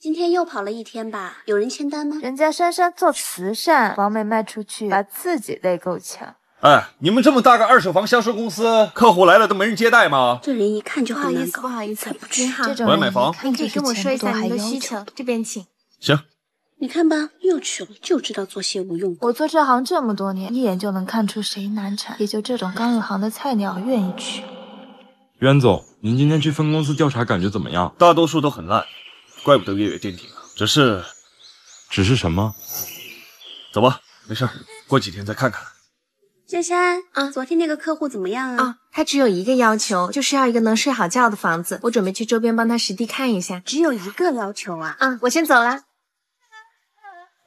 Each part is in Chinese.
今天又跑了一天吧？有人签单吗？人家珊珊做慈善，房没卖出去，把自己累够呛。哎，你们这么大个二手房销售公司，客户来了都没人接待吗？这人一看就不好意思，不好意思。不你好，我要买房，你可以跟我说一下你的需求，这边请。行。你看吧，又去了，就知道做些无用。我做这行这么多年，一眼就能看出谁难缠，也就这种刚入行的菜鸟愿意去。袁总，您今天去分公司调查感觉怎么样？大多数都很烂。怪不得月月惦记了，只是，只是什么？走吧，没事过几天再看看。珊珊，啊，昨天那个客户怎么样啊？啊，他只有一个要求，就是要一个能睡好觉的房子。我准备去周边帮他实地看一下。只有一个要求啊？啊，我先走了。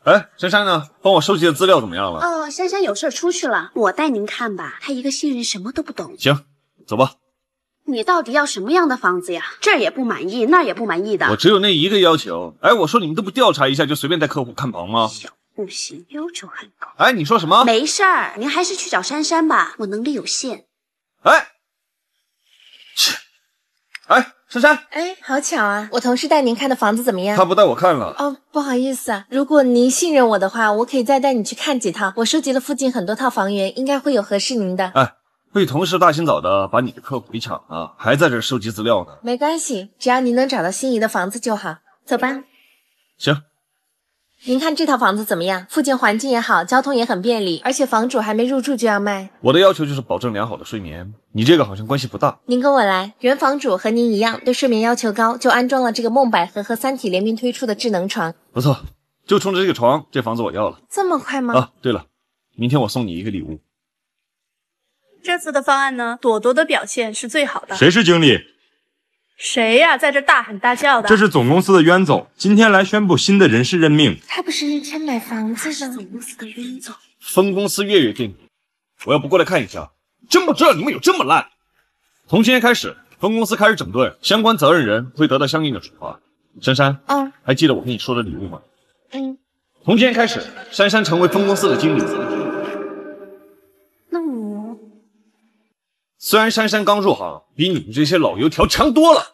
哎，珊珊呢？帮我收集的资料怎么样了？哦，珊珊有事出去了，我带您看吧。她一个新人什么都不懂。行，走吧。你到底要什么样的房子呀？这儿也不满意，那儿也不满意的。我只有那一个要求。哎，我说你们都不调查一下就随便带客户看房吗？不行，要求很高。哎，你说什么？没事儿，您还是去找珊珊吧。我能力有限。哎，切！哎，珊珊。哎，好巧啊！我同事带您看的房子怎么样？他不带我看了。哦，不好意思，啊。如果您信任我的话，我可以再带你去看几套。我收集了附近很多套房源，应该会有合适您的。哎。被同事大清早的把你的客户给抢了，还在这儿收集资料呢。没关系，只要您能找到心仪的房子就好。走吧。行。您看这套房子怎么样？附近环境也好，交通也很便利，而且房主还没入住就要卖。我的要求就是保证良好的睡眠，你这个好像关系不大。您跟我来，原房主和您一样对睡眠要求高，就安装了这个梦百合和三体联名推出的智能床。不错，就冲着这个床，这房子我要了。这么快吗？啊，对了，明天我送你一个礼物。这次的方案呢？朵朵的表现是最好的。谁是经理？谁呀，在这大喊大叫的？这是总公司的冤总，今天来宣布新的人事任命。他不是一天买房子的。总公司的冤总，分公司月月定。我要不过来看一下，真不知道你们有这么烂。从今天开始，分公司开始整顿，相关责任人会得到相应的处罚。珊珊，嗯，还记得我跟你说的礼物吗？嗯。从今天开始，珊珊成为分公司的经理。虽然珊珊刚入行，比你们这些老油条强多了。